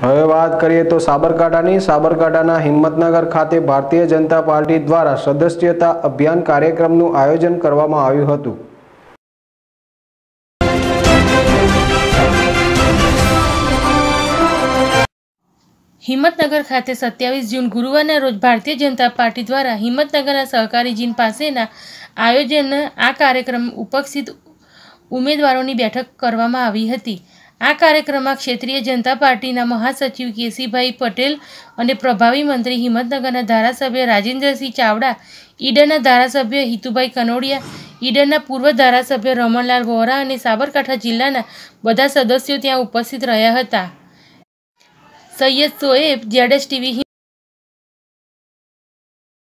હવે વાત કરીએ તો સાબરકાંઠાની સાબરકાંઠાના હિંમતનગર ખાતે ભારતીય જનતા પાર્ટી દ્વારા સદસ્યતા અભિયાન કાર્યક્રમનું આયોજન કરવામાં આવ્યું હતું હિંમતનગર ખાતે સત્યાવીસ જૂન ગુરુવારના રોજ ભારતીય જનતા પાર્ટી દ્વારા હિંમતનગરના સહકારી જીન પાસેના આયોજન આ કાર્યક્રમ ઉપસ્થિત ઉમેદવારોની બેઠક કરવામાં આવી હતી આ કાર્યક્રમમાં ક્ષેત્રીય જનતા પાર્ટીના મહાસચિવ કેસીભાઈ પટેલ અને પ્રભાવી મંત્રી હિંમતનગરના ધારાસભ્ય રાજેન્દ્રસિંહ ચાવડા ઈડરના ધારાસભ્ય હિતુભાઈ કનોડિયા ઈડરના પૂર્વ ધારાસભ્ય રમણલાલ વોરા અને સાબરકાંઠા જિલ્લાના બધા સદસ્યો ત્યાં ઉપસ્થિત રહ્યા હતા સૈયદ સોએબ જેડેસ ટીવી